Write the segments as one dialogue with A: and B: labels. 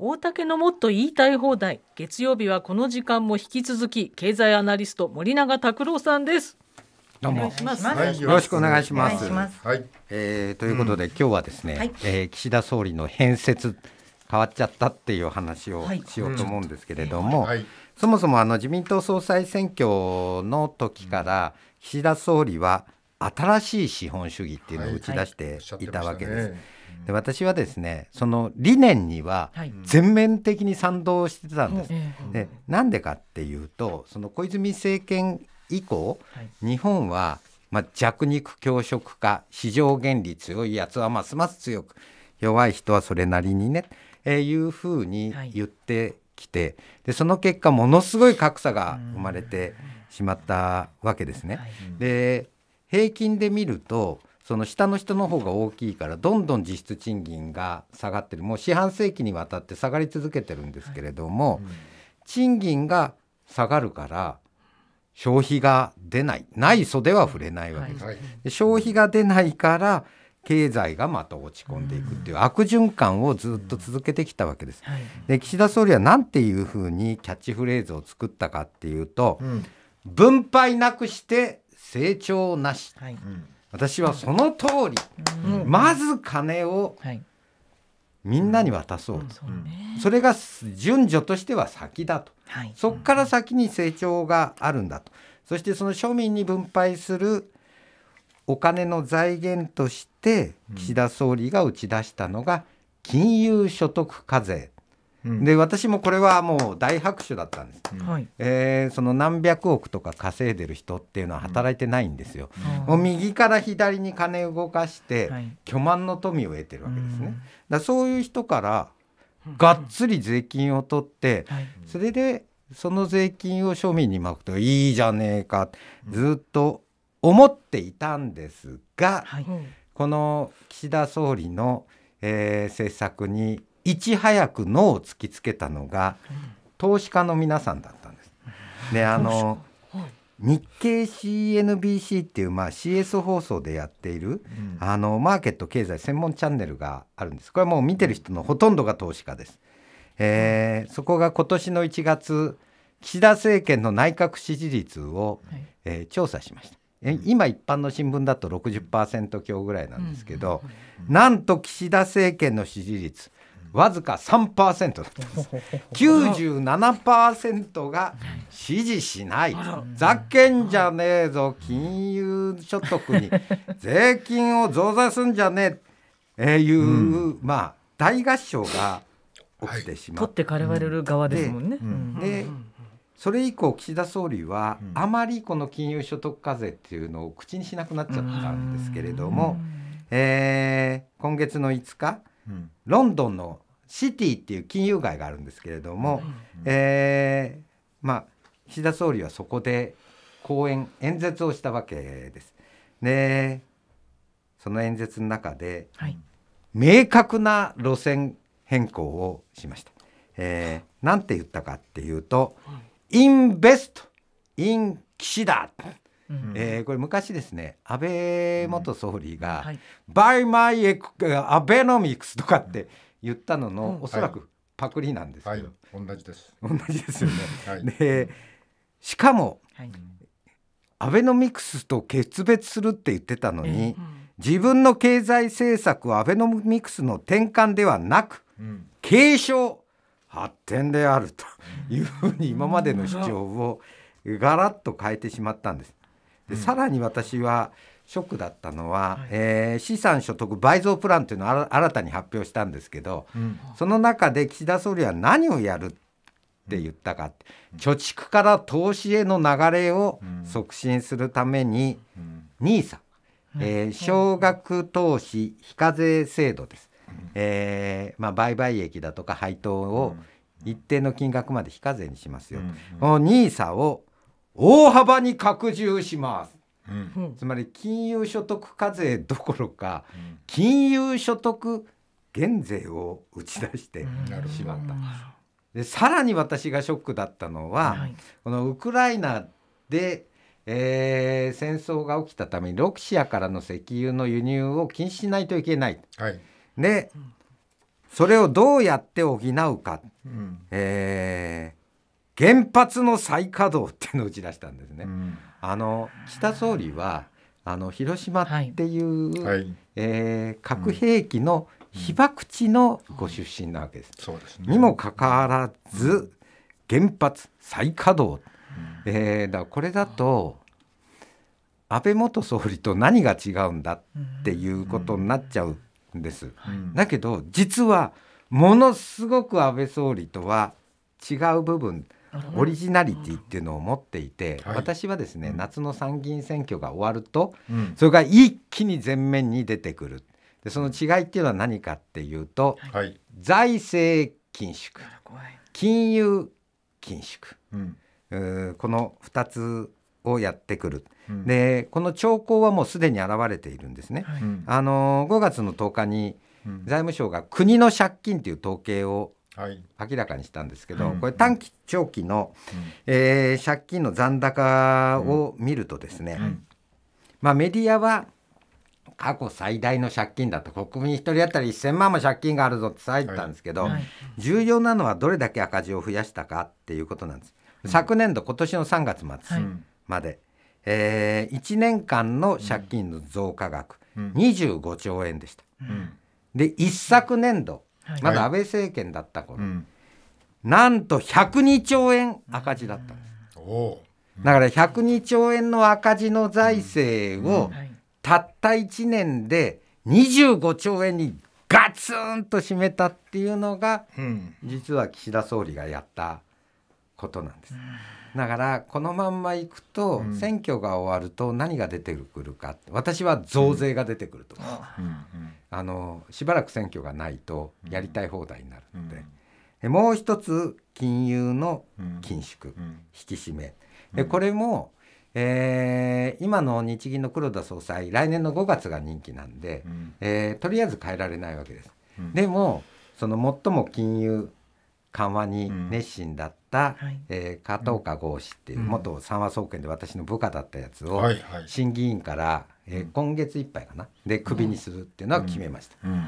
A: 大竹のもっと言いたい放題月曜日はこの時間も引き続き経済アナリスト森永卓郎さんですどうも、よろしくお願いします。えということで、今日はですね、はい、えー、岸田総理の変説変わっちゃったっていう話をしようと思うんですけれども、そもそもあの自民党総裁選挙の時から岸田総理は新しい資本主義っていうのを打ち出していたわけです。で私はですねその理念には全面的に賛同してたんです。でなんでかっていうとその小泉政権以降、日本は、まあ、弱肉強食化市場原理強いやつはますます強く弱い人はそれなりにね、えいうふうに言ってきて、でその結果ものすごい格差が生まれてしまったわけですね。で平均で見るとその下の人の方が大きいからどんどん実質賃金が下がってるもう四半世紀にわたって下がり続けてるんですけれども、はいうん、賃金が下がるから消費が出ないない袖は触れないわけです、はい、で消費が出ないから経済がまた落ち込んでいくっていう悪循環をずっと続けてきたわけです。で岸田総理は何ていうふうにキャッチフレーズを作ったかっていうと、うん、分配なくして成長なし。はいうん私はその通り、うん、まず金をみんなに渡そうと、うん、それが順序としては先だと、はい、そこから先に成長があるんだとそしてその庶民に分配するお金の財源として岸田総理が打ち出したのが金融所得課税で私もこれはもう大拍手だったんです、うん、えー、その何百億とか稼いでる人っていうのは働いてないんですよ、うん、もう右から左に金動かして、巨万の富を得てるわけですね、だそういう人からがっつり税金を取って、それでその税金を庶民にまくといいじゃねえかずっと思っていたんですが、はい、この岸田総理の、えー、政策にいち早く脳を突きつけたのが投資家の皆さんだったんです。であの日経 CNBC っていうまあ CS 放送でやっている、あのマーケット経済専門チャンネルがあるんですこれはもう見てる人のほとんどが投資家です、えー、そこが今年の1月岸田政権の内閣支持率を、えー、調査しましたえ今一般の新聞だと60%強ぐらいなんですけど、なんと岸田政権の支持率わずか3%だったです97%が支持しないざけんじゃねえぞ金融所得に 税金を増税すんじゃねえっていう、うん、まあ大合唱が起きてしまう、はい、取ってかれわれる側ですもんね。でで、それ以降岸田総理は、あまりこの金融所得課税っていうのを口にしなくなっちゃったんですけれども、えー、今月の5日ロンドンのシティっていう金融街があるんですけれども、えー、まあ岸田総理はそこで講演演説をしたわけです。でその演説の中で、はい、明確な路線変更をしました。えー、なんて言ったかっていうと「インベストイン岸田」うん、えー、これ昔ですね安倍元総理が「バイマイエクアベノミクス」とかって言ったのの、うん、おそらくパクリなんですけど、はい、同じです同じですよね。はい、でしかも、はい、アベノミクスと決別するって言ってたのに、えー、自分の経済政策はアベノミクスの転換ではなく、継承発展であるというふうに今までの主張をガラッと変えてしまったんです。で、さらに私はショックだったのは、はい、えー、資産所得倍増プランというのを新たに発表したんですけど、うん、その中で岸田総理は何をやるって言ったか、貯蓄から投資への流れを促進するために NISA、うん、えー、少額投資非課税制度です、えー、まあ、売買益だとか配当を一定の金額まで非課税にしますよ、この NISA を大幅に拡充します。うん、つまり金融所得課税どころか、金融所得減税を打ち出してしまった。でさらに私がショックだったのは、このウクライナで、え戦争が起きたためにロシアからの石油の輸入を禁止しないといけない。はい、でそれをどうやって補うか、うん、えー原発の再稼働っていうのを打ち出したんですね。うん、あの北総理はあの広島っていう、はい、えー、核兵器の被爆地のご出身なわけです。うんうん、ですね、にもかかわらず原発再稼働、うん、えー、だこれだと安倍元総理と何が違うんだっていうことになっちゃうんです。だけど実はものすごく安倍総理とは違う部分オリジナリティっていうのを持っていて、はい、私はですね夏の参議院選挙が終わると、うん、それが一気に前面に出てくるでその違いっていうのは何かっていうと、はい、財政緊縮金融緊縮、うん、うこの2つをやってくる。うん、でこの兆候はもうすでに現れているんですね。はい、あの5月の10日に財務省が国の借金という統計を明らかにしたんですけど、はい、これ短期長期の、うん、えー、借金の残高を見るとですね、うん、まあ、メディアは過去最大の借金だと国民1人当たり1000万も借金があるぞって伝えてたんですけど、はいはい、重要なのはどれだけ赤字を増やしたかっていうことなんです。昨年度今年の3月末まで、えー、1年間の借金の増加額、うん、25兆円でした。うん、で一昨年度まだ安倍政権だった頃、はいうん、なんと102兆円赤字だったんです。だから102兆円の赤字の財政をたった1年で25兆円にガツンと締めたっていうのが実は岸田総理がやったことなんです。だからこのまんまいくと選挙が終わると何が出てくるか私は増税が出てくると思う。あのしばらく選挙がないとやりたい放題になるので,、でもう一つ金融の緊縮、引き締めでこれも、えー、今の日銀の黒田総裁来年の5月が任期なんで、えー、とりあえず変えられないわけです。でもその最も金融緩和に熱心だった、うんえー、加藤家豪氏っていう、元三和総研で私の部下だったやつを、審議員からえー、今月いっぱいかなでクビにするっていうのは決めました、うんうん、だ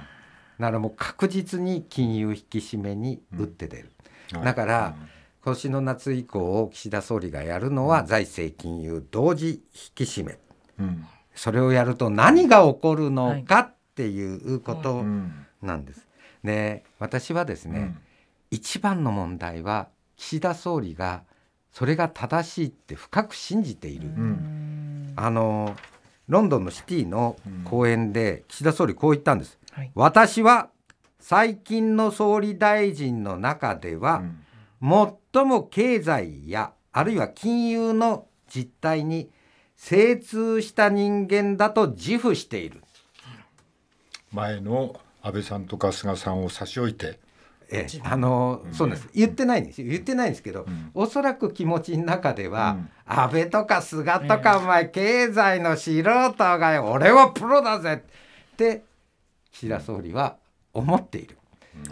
A: からもう確実に金融引き締めに打って出る、だから、今年の夏以降岸田総理がやるのは財政金融同時引き締め、うん、それをやると何が起こるのかっていうことなんです。はいはい、で私はですね、うん、一番の問題は岸田総理がそれが正しいって深く信じている。うん、あのロンドンのシティの講演で岸田総理こう言ったんです、私は最近の総理大臣の中では、最も経済やあるいは金融の実態に精通した人間だと自負している前の安倍さんとか菅さんを差し置いてええ、あの、そうです。言ってないんですよ。言ってないんですけど、うん、おそらく気持ちの中では、うん、安倍とか菅とか、お前、経済の素人が、俺はプロだぜって岸田総理は思っている。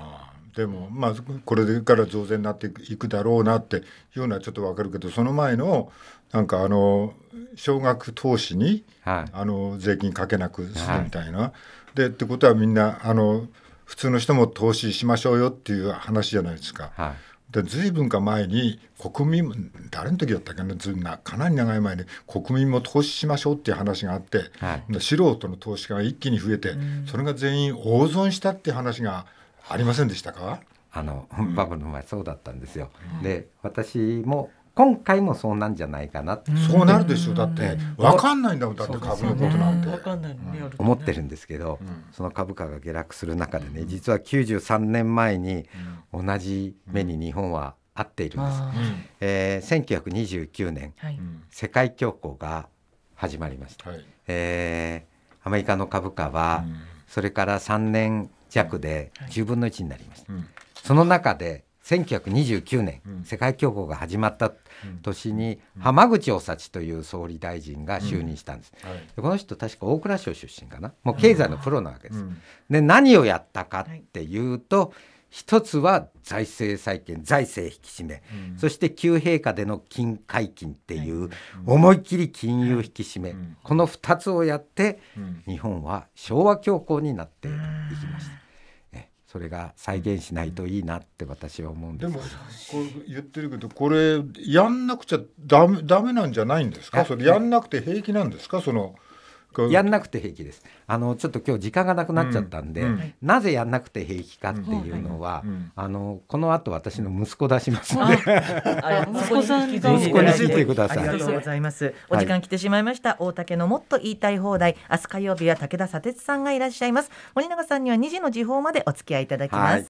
A: あでも、まあ、これから増税になっていくだろうなっていうのはちょっとわかるけどその前のなんかあの少額投資に、はい、あの税金かけなくするみたいな。はい、でってことはみんなあの。普通の人も投資しましょうよっていう話じゃないですか。はいで随分か前に国民誰の時だったっけなかなり長い前に国民も投資しましょうっていう話があって、はい、素人の投資家が一気に増えて、それが全員大損したっていう話がありませんでしたかあの、バブルの前そうだったんですよ。で私も今回もそうなんじゃないかなそうなるでしょだって分かんないんだもんだって株のことなんて、思ってるんですけど、うん、その株価が下落する中でね実は93年前に同じ目に日本は合っているんです、うえー、1929年、はい、世界恐慌が始まりました、はい、えー、アメリカの株価はそれから3年弱で10分の1になりました、その中で1929年、うん、世界恐慌が始まった年に、浜口おさちという総理大臣が就任したんです、はい、この人確か大蔵省出身かなもう経済のプロなわけです、で何をやったかっていうと、一つは財政再建財政引き締め、うん、そして旧陛下での金解禁っていう思い切り金融引き締め、うん、この2つをやって、うん、日本は昭和恐慌になっていきました。それが再現しないといいなって私は思うんですでもこう言ってるけどこれやんなくちゃダメダメなんじゃないんですかそれやんなくて平気なんですかそのやんなくて平気ですあのちょっと今日時間がなくなっちゃったんで、うん、なぜやんなくて平気かっていうのは、うん、あのこの後私の息子出しますので息子さん息子についてくださいありがとうございますお時間来てしまいました、はい、大竹のもっと言いたい放題明日火曜日は武田砂鉄さんがいらっしゃいます森永さんには2時の時報までお付き合いいただきます、はい